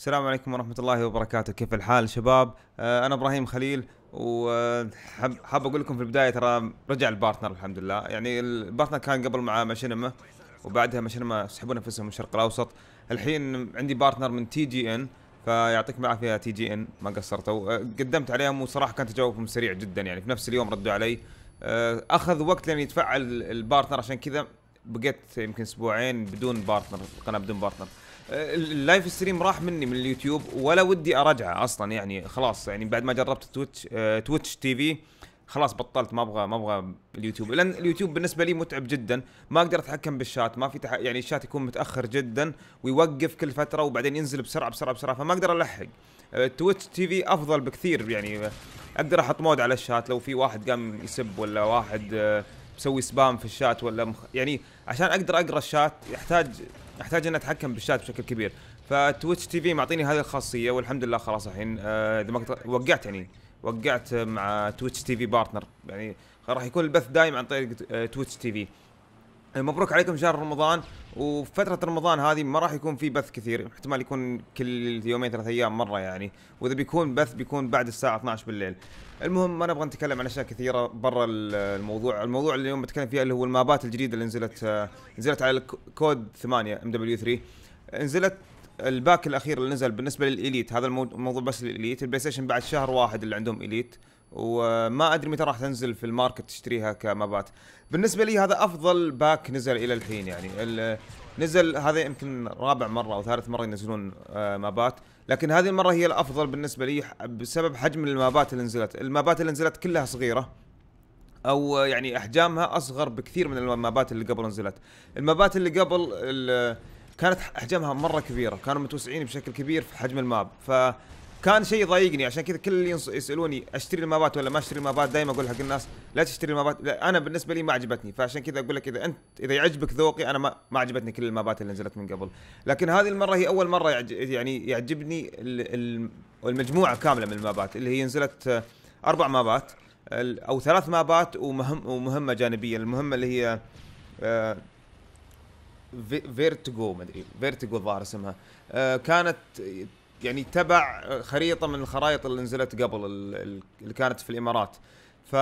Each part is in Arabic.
السلام عليكم ورحمة الله وبركاته، كيف الحال شباب؟ آه، أنا إبراهيم خليل وحاب أقول لكم في البداية ترى رجع البارتنر الحمد لله، يعني البارتنر كان قبل مع ماشينما وبعدها ماشينما سحبوا نفسهم من الشرق الأوسط، الحين عندي بارتنر من تي جي إن فيعطيكم العافية تي جي إن ما قصرتوا، آه، قدمت عليهم وصراحة كان تجاوبهم سريع جدا يعني في نفس اليوم ردوا علي، آه، أخذ وقت لين يتفعل البارتنر عشان كذا بقيت يمكن أسبوعين بدون بارتنر، القناة بدون بارتنر. اللايف ستريم راح مني من اليوتيوب ولا ودي ارجعه اصلا يعني خلاص يعني بعد ما جربت تويتش آه، تويتش تي في خلاص بطلت ما ابغى ما ابغى اليوتيوب لان اليوتيوب بالنسبه لي متعب جدا ما اقدر اتحكم بالشات ما في تح... يعني الشات يكون متاخر جدا ويوقف كل فتره وبعدين ينزل بسرعه بسرعه بسرعه فما اقدر الحق آه، تويتش تي في افضل بكثير يعني آه، اقدر احط مود على الشات لو في واحد قام يسب ولا واحد مسوي سبام في الشات ولا مخ... يعني عشان اقدر اقرا الشات يحتاج احتاج اني اتحكم بالشات بشكل كبير فتويتش تي في معطيني هذه الخاصيه والحمد لله خلاص الحين آه، اذا ما وقعت يعني وقعت مع تويتش تي في بارتنر يعني راح يكون البث دايم عن طريق تويتش تي في يعني مبروك عليكم شهر رمضان وفترة رمضان هذه ما راح يكون في بث كثير احتمال يكون كل يومين ثلاث ايام مرة يعني واذا بيكون بث بيكون بعد الساعة 12 بالليل المهم ما نبغى نتكلم عن اشياء كثيرة برا الموضوع الموضوع اللي اليوم بتكلم فيه اللي هو المابات الجديدة اللي نزلت نزلت على كود 8 ام دبليو 3 نزلت الباك الاخير اللي نزل بالنسبة للاليت هذا الموضوع بس للاليت البلاي ستيشن بعد شهر واحد اللي عندهم اليت وما ادري متى راح تنزل في الماركت تشتريها كمابات بالنسبه لي هذا افضل باك نزل الى الحين يعني نزل هذا يمكن رابع مره او ثالث مره ينزلون آه، مابات لكن هذه المره هي الافضل بالنسبه لي بسبب حجم المابات اللي نزلت المابات اللي نزلت كلها صغيره او يعني احجامها اصغر بكثير من المابات اللي قبل نزلت المابات اللي قبل اللي كانت احجامها مره كبيره كانوا متوسعين بشكل كبير في حجم الماب ف كان شيء يضايقني عشان كذا كل اللي يسالوني اشتري المابات ولا ما اشتري المابات دائما اقول حق الناس لا تشتري المابات لا انا بالنسبه لي ما عجبتني فعشان كذا اقول لك اذا انت اذا يعجبك ذوقي انا ما, ما عجبتني كل المابات اللي نزلت من قبل لكن هذه المره هي اول مره يعني يعجبني المجموعه كامله من المابات اللي هي نزلت اربع مابات او ثلاث مابات ومهم ومهمه جانبيه المهمه اللي هي آه، فيرتيجو مدري فيرتيجو الظاهر اسمها آه، كانت يعني تبع خريطه من الخرائط اللي نزلت قبل اللي كانت في الامارات ف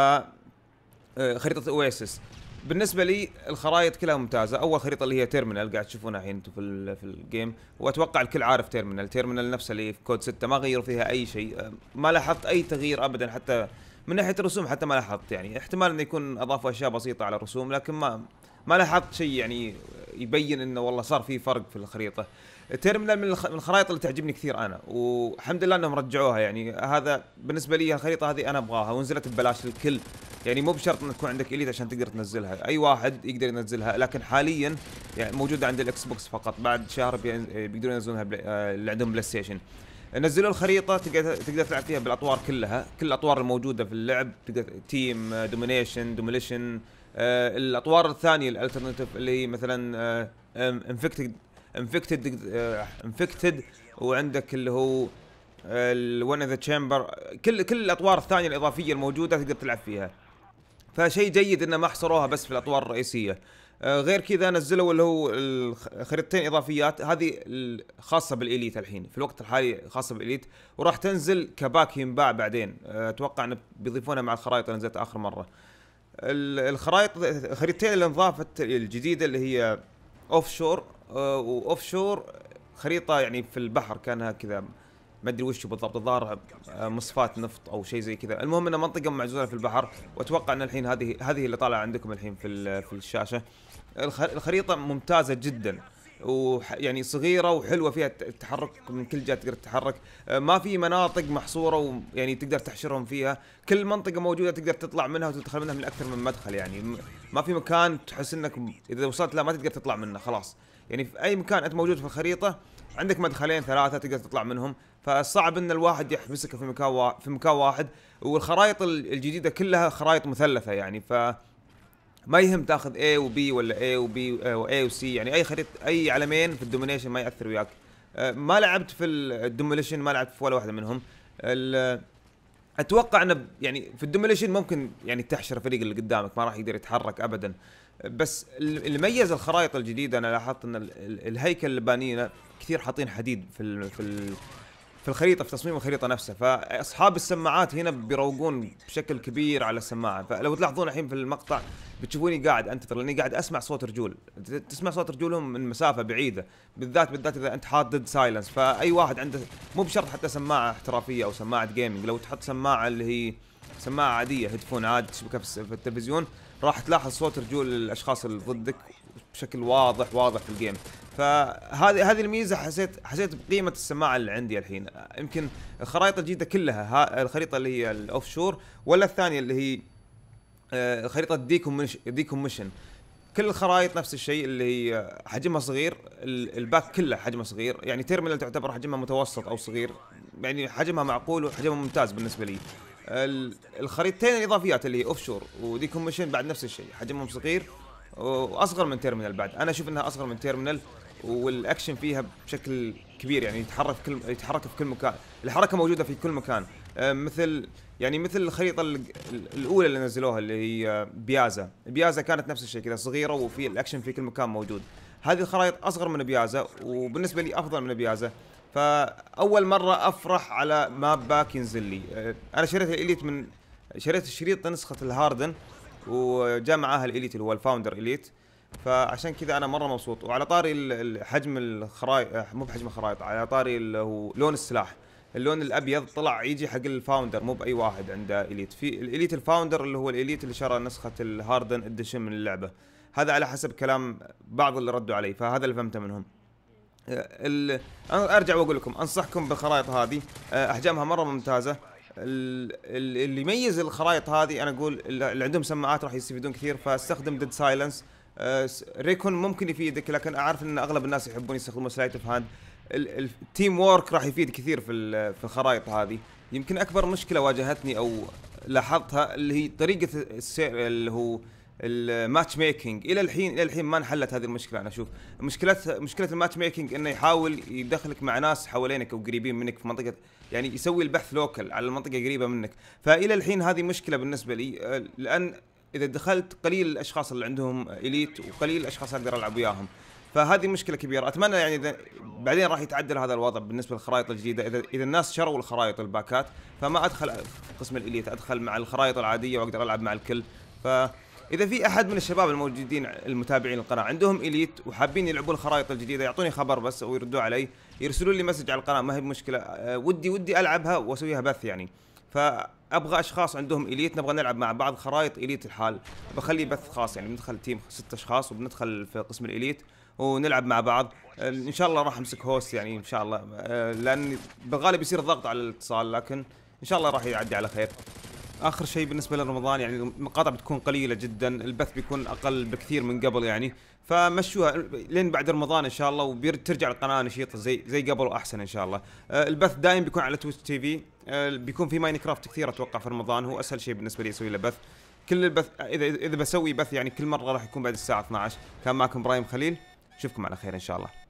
آه، خريطه اويسس بالنسبه لي الخرائط كلها ممتازه اول خريطه اللي هي تيرمينال قاعد تشوفونها الحين انتم في في الجيم واتوقع الكل عارف تيرمينال تيرمينال نفسه اللي في كود 6 ما غيروا فيها اي شيء آه، ما لاحظت اي تغيير ابدا حتى من ناحيه الرسوم حتى ما لاحظت يعني احتمال انه يكون اضافوا اشياء بسيطه على الرسوم لكن ما ما لاحظت شيء يعني يبين انه والله صار في فرق في الخريطه تيرمينال من الخرائط اللي تعجبني كثير انا والحمد لله انهم رجعوها يعني هذا بالنسبه لي الخريطه هذه انا ابغاها ونزلت ببلاش للكل يعني مو بشرط ان تكون عندك اليت عشان تقدر تنزلها اي واحد يقدر ينزلها لكن حاليا يعني موجوده عند الاكس بوكس فقط بعد شهر بيقدرون ينزلونها اللي عندهم بلاي ستيشن نزلوا الخريطه تقدر تقدر تلعب فيها بالاطوار كلها كل الاطوار الموجوده في اللعب تقدر تيم دومينيشن دوميليشن آه، الاطوار الثانيه الالترناتيف اللي هي مثلا انفكتد انفكتد انفكتد وعندك اللي هو الون ذا تشامبر كل كل الاطوار الثانيه الاضافيه الموجوده تقدر تلعب فيها فشيء جيد انه ما حصروها بس في الاطوار الرئيسيه آه، غير كذا نزلوا اللي هو خريطتين اضافيات هذه خاصه بالاليت الحين في الوقت الحالي خاصه بالاليت وراح تنزل كباك ينباع بعدين آه، اتوقع انه بيضيفونها مع الخرائط اللي نزلت اخر مره الخرائط خريطتين اللي انضافت الجديده اللي هي اوف شور واوف شور خريطه يعني في البحر كانها كذا ما ادري وش بالضبط الظاهر آه، مصفات نفط او شيء زي كذا المهم انها منطقه معزوله في البحر واتوقع ان الحين هذه هذه اللي طالعه عندكم الحين في في الشاشه الخريطه ممتازه جدا ويعني صغيره وحلوه فيها التحرك من كل جهه تقدر تتحرك آه، ما في مناطق محصوره ويعني تقدر تحشرهم فيها كل منطقه موجوده تقدر تطلع منها وتدخل منها من اكثر من مدخل يعني ما في مكان تحس انك اذا وصلت له ما تقدر تطلع منه خلاص يعني في اي مكان انت موجود في الخريطه عندك مدخلين ثلاثه تقدر تطلع منهم فصعب ان الواحد يحبسك في مكان في مكان واحد والخرائط الجديده كلها خرائط مثلثه يعني ف ما يهم تاخذ اي وبي ولا اي وبي واي وسي يعني اي خريطه اي علمين في الدومينيشن ما ياثر وياك آه، ما لعبت في الدومينيشن ما لعبت في ولا واحده منهم اتوقع انه يعني في الدومينيشن ممكن يعني تحشر فريق اللي قدامك ما راح يقدر يتحرك ابدا بس اللي ميز الخرائط الجديده انا لاحظت ان الهيكل اللي بانينا كثير حاطين حديد في الـ في الـ في الخريطه في تصميم الخريطه نفسها فاصحاب السماعات هنا بيروقون بشكل كبير على السماعه فلو تلاحظون الحين في المقطع بتشوفوني قاعد انتظر لاني قاعد اسمع صوت رجول تسمع صوت رجولهم من مسافه بعيده بالذات بالذات اذا انت حاط ديد سايلنس فاي واحد عنده مو بشرط حتى سماعه احترافيه او سماعه جيمنج لو تحط سماعه اللي هي سماعه عاديه هيدفون عادي تشبكها في التلفزيون راح تلاحظ صوت رجول الاشخاص اللي ضدك بشكل واضح واضح في الجيم فهذه هذه الميزه حسيت حسيت بقيمه السماعه اللي عندي الحين يمكن الخرائط الجديده كلها الخريطه اللي هي الاوف شور ولا الثانيه اللي هي آه، الخريطه تديكم مش مشن كل الخرائط نفس الشيء اللي هي حجمها صغير الباك كله حجمه صغير يعني تيرمينال تعتبر حجمها متوسط او صغير يعني حجمها معقول وحجمها ممتاز بالنسبه لي الخريطتين الاضافيات اللي هي اوف شور وديكم مشن بعد نفس الشيء حجمهم صغير واصغر من تيرمينال بعد انا اشوف انها اصغر من تيرمينال والاكشن فيها بشكل كبير يعني يتحرك كل يتحرك في كل مكان الحركه موجوده في كل مكان آه، مثل يعني مثل الخريطه الاولى اللي نزلوها اللي هي بيازا بيازا كانت نفس الشيء كذا صغيره وفي الاكشن في كل مكان موجود هذه الخرائط اصغر من بيازا وبالنسبه لي افضل من بيازا فاول مره افرح على ماب باك ينزل لي آه، انا شريت الاليت من شريت الشريط نسخه الهاردن وجاء معاها الاليت اللي هو الفاوندر اليت فعشان كذا انا مره مبسوط وعلى طاري حجم الخرائط مو بحجم الخرائط على طاري اللي هو لون السلاح اللون الابيض طلع يجي حق الفاوندر مو باي واحد عنده اليت في الاليت الفاوندر اللي هو الاليت اللي شرى نسخه الهاردن اديشن من اللعبه هذا على حسب كلام بعض اللي ردوا علي فهذا اللي فهمته منهم آه، ال... ارجع واقول لكم انصحكم بالخرائط هذه آه، احجامها مره ممتازه اللي يميز الخرائط هذه انا اقول اللي عندهم سماعات راح يستفيدون كثير فاستخدم ديد آه، سايلنس ريكون ممكن يفيدك لكن اعرف ان اغلب الناس يحبون يستخدموا سلايت اوف هاند التيم وورك راح يفيد كثير في في الخرائط هذه يمكن اكبر مشكله واجهتني او لاحظتها اللي هي طريقه السير اللي هو الماتش ميكنج الى الحين الى الحين ما انحلت هذه المشكله انا اشوف مشكله مشكله الماتش ميكنج انه يحاول يدخلك مع ناس حوالينك او قريبين منك في منطقه يعني يسوي البحث لوكل على المنطقه قريبه منك فالى الحين هذه مشكله بالنسبه لي آه، لان اذا دخلت قليل الاشخاص اللي عندهم اليت وقليل الاشخاص اقدر العب وياهم فهذه مشكله كبيره اتمنى يعني اذا بعدين راح يتعدل هذا الوضع بالنسبه للخرائط الجديده اذا اذا الناس شروا الخرائط الباكات فما ادخل قسم الاليت ادخل مع الخرائط العاديه واقدر العب مع الكل فإذا اذا في احد من الشباب الموجودين المتابعين القناه عندهم اليت وحابين يلعبون الخرائط الجديده يعطوني خبر بس ويردوا علي يرسلوا لي مسج على القناه ما هي مشكله آه، ودي ودي العبها واسويها بث يعني فابغى اشخاص عندهم اليت نبغى نلعب مع بعض خرائط اليت الحال بخلي بث خاص يعني بندخل تيم ست اشخاص وبندخل في قسم الاليت ونلعب مع بعض آه، ان شاء الله راح امسك هوست يعني ان شاء الله آه، لان بالغالب يصير ضغط على الاتصال لكن ان شاء الله راح يعدي على خير اخر شيء بالنسبه لرمضان يعني المقاطع بتكون قليله جدا البث بيكون اقل بكثير من قبل يعني فمشوها لين بعد رمضان ان شاء الله وبترجع القناه نشيطه زي زي قبل واحسن ان شاء الله آه، البث دايم بيكون على تويتش تي في بيكون في ماينكرافت كثير اتوقع في رمضان هو اسهل شيء بالنسبه لي اسوي له بث كل البث اذا اذا بسوي بث يعني كل مره راح يكون بعد الساعه 12 كان معكم ابراهيم خليل اشوفكم على خير ان شاء الله